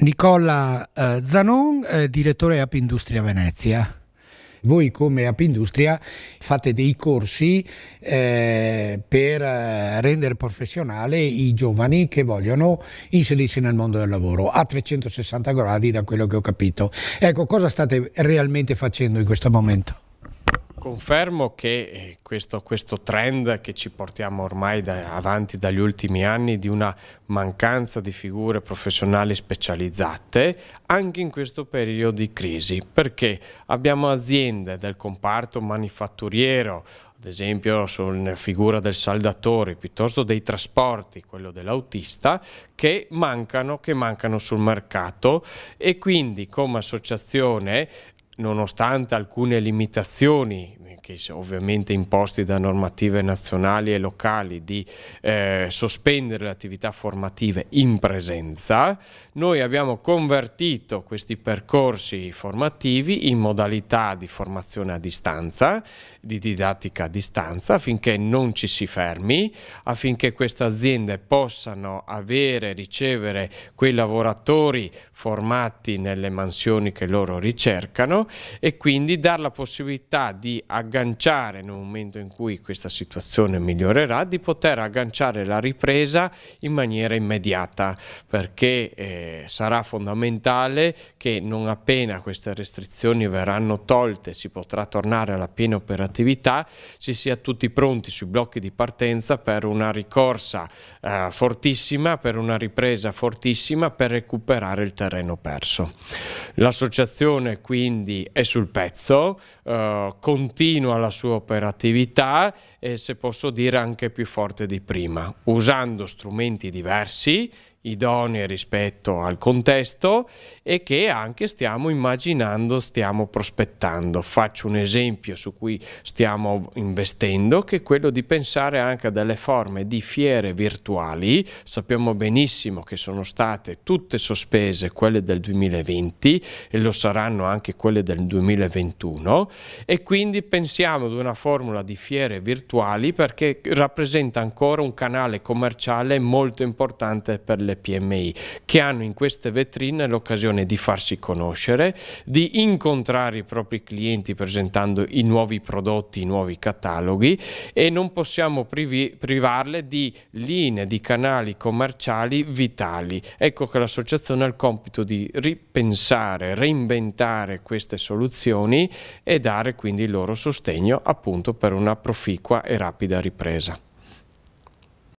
Nicola eh, Zanon, eh, direttore App Industria Venezia. Voi come App Industria fate dei corsi eh, per eh, rendere professionale i giovani che vogliono inserirsi nel mondo del lavoro a 360 gradi da quello che ho capito. Ecco, cosa state realmente facendo in questo momento? Confermo che eh, questo, questo, trend che ci portiamo ormai da, avanti dagli ultimi anni di una mancanza di figure professionali specializzate anche in questo periodo di crisi perché abbiamo aziende del comparto manifatturiero ad esempio sulla figura del saldatore piuttosto dei trasporti, quello dell'autista, che mancano, che mancano sul mercato e quindi come associazione nonostante alcune limitazioni che ovviamente imposti da normative nazionali e locali di eh, sospendere le attività formative in presenza, noi abbiamo convertito questi percorsi formativi in modalità di formazione a distanza, di didattica a distanza, affinché non ci si fermi, affinché queste aziende possano avere, ricevere quei lavoratori formati nelle mansioni che loro ricercano e quindi dar la possibilità di aggregare agganciare nel momento in cui questa situazione migliorerà, di poter agganciare la ripresa in maniera immediata perché eh, sarà fondamentale che non appena queste restrizioni verranno tolte si potrà tornare alla piena operatività, si sia tutti pronti sui blocchi di partenza per una ricorsa eh, fortissima, per una ripresa fortissima, per recuperare il terreno perso. L'associazione quindi è sul pezzo, eh, continua continua la sua operatività e se posso dire anche più forte di prima, usando strumenti diversi idonee rispetto al contesto e che anche stiamo immaginando, stiamo prospettando. Faccio un esempio su cui stiamo investendo, che è quello di pensare anche a delle forme di fiere virtuali. Sappiamo benissimo che sono state tutte sospese quelle del 2020 e lo saranno anche quelle del 2021 e quindi pensiamo ad una formula di fiere virtuali perché rappresenta ancora un canale commerciale molto importante per le delle PMI che hanno in queste vetrine l'occasione di farsi conoscere, di incontrare i propri clienti presentando i nuovi prodotti, i nuovi cataloghi e non possiamo privi, privarle di linee, di canali commerciali vitali. Ecco che l'associazione ha il compito di ripensare, reinventare queste soluzioni e dare quindi il loro sostegno appunto per una proficua e rapida ripresa.